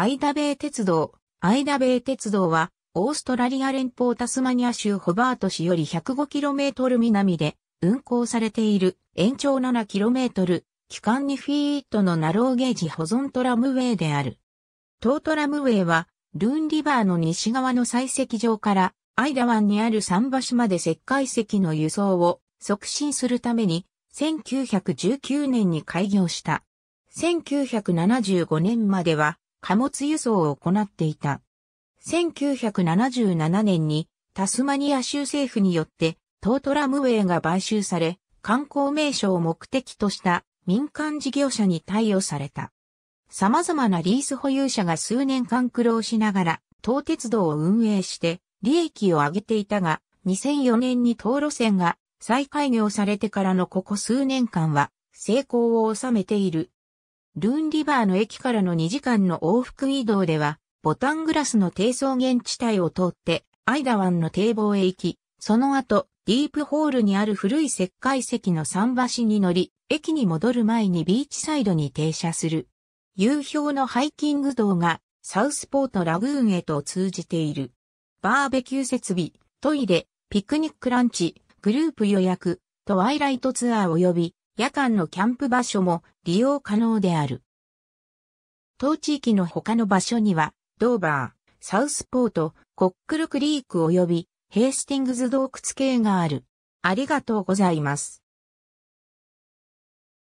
アイダベイ鉄道。アイダベイ鉄道は、オーストラリア連邦タスマニア州ホバート市より 105km 南で運行されている延長 7km、期間2フィートのナローゲージ保存トラムウェイである。トートラムウェイは、ルーンリバーの西側の採石場からアイダ湾にある桟橋まで石灰石の輸送を促進するために1919年に開業した。1975年までは貨物輸送を行っていた。1977年にタスマニア州政府によってトートラムウェイが買収され、観光名所を目的とした民間事業者に貸与された。様々なリース保有者が数年間苦労しながら、東鉄道を運営して利益を上げていたが、2004年に東路線が再開業されてからのここ数年間は成功を収めているルーンリバーの駅からの2時間の往復移動では、ボタングラスの低草原地帯を通って、アイダ湾の堤防へ行き、その後、ディープホールにある古い石灰石の桟橋に乗り、駅に戻る前にビーチサイドに停車する。流氷のハイキング道がサウスポートラグーンへと通じている。バーベキュー設備、トイレ、ピクニックランチ、グループ予約、トワイライトツアー及び夜間のキャンプ場所も利用可能である。当地域の他の場所には、ドーバー、サウスポート、コックルクリーク及びヘイスティングズ洞窟系がある。ありがとうございます。